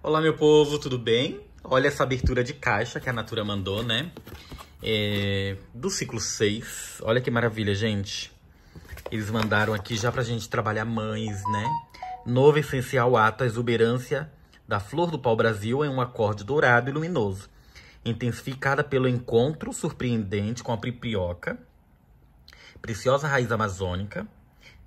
Olá, meu povo, tudo bem? Olha essa abertura de caixa que a Natura mandou, né? É, do ciclo 6. Olha que maravilha, gente. Eles mandaram aqui já pra gente trabalhar mães, né? Novo essencial ato, a exuberância da flor do pau-brasil em é um acorde dourado e luminoso. Intensificada pelo encontro surpreendente com a pripioca, preciosa raiz amazônica,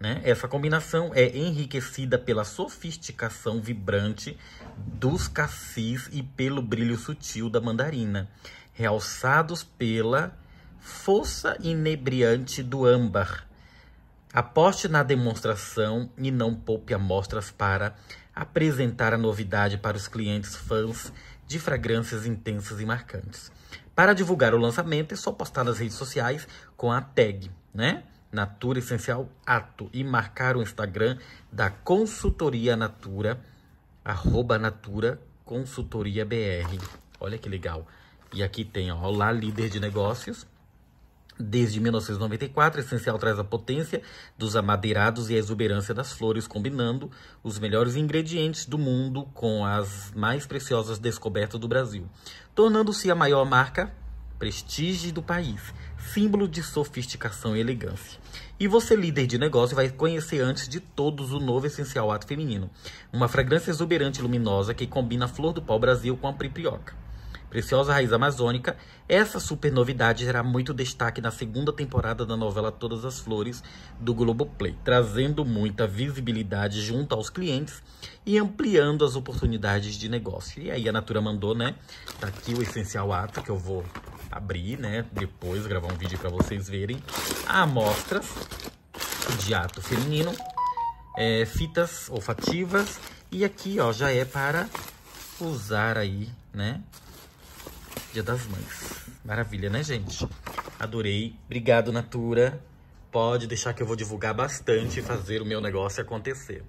né? Essa combinação é enriquecida pela sofisticação vibrante dos cassis e pelo brilho sutil da mandarina, realçados pela força inebriante do âmbar. Aposte na demonstração e não poupe amostras para apresentar a novidade para os clientes fãs de fragrâncias intensas e marcantes. Para divulgar o lançamento, é só postar nas redes sociais com a tag, né? Natura Essencial Ato e marcar o Instagram da consultoria Natura, arroba Natura Consultoria BR. Olha que legal. E aqui tem, ó, Olá Líder de Negócios. Desde 1994, Essencial traz a potência dos amadeirados e a exuberância das flores, combinando os melhores ingredientes do mundo com as mais preciosas descobertas do Brasil, tornando-se a maior marca prestígio do país, símbolo de sofisticação e elegância. E você, líder de negócio, vai conhecer antes de todos o novo essencial ato feminino, uma fragrância exuberante e luminosa que combina a flor do pau-brasil com a priprioca. Preciosa Raiz Amazônica, essa super novidade gerará muito destaque na segunda temporada da novela Todas as Flores do Globoplay, trazendo muita visibilidade junto aos clientes e ampliando as oportunidades de negócio. E aí a Natura mandou, né? Tá aqui o essencial ato que eu vou abrir, né, depois, gravar um vídeo para vocês verem, amostras de ato feminino, é, fitas olfativas, e aqui, ó, já é para usar aí, né, Dia das Mães. Maravilha, né, gente? Adorei. Obrigado, Natura. Pode deixar que eu vou divulgar bastante e fazer o meu negócio acontecer.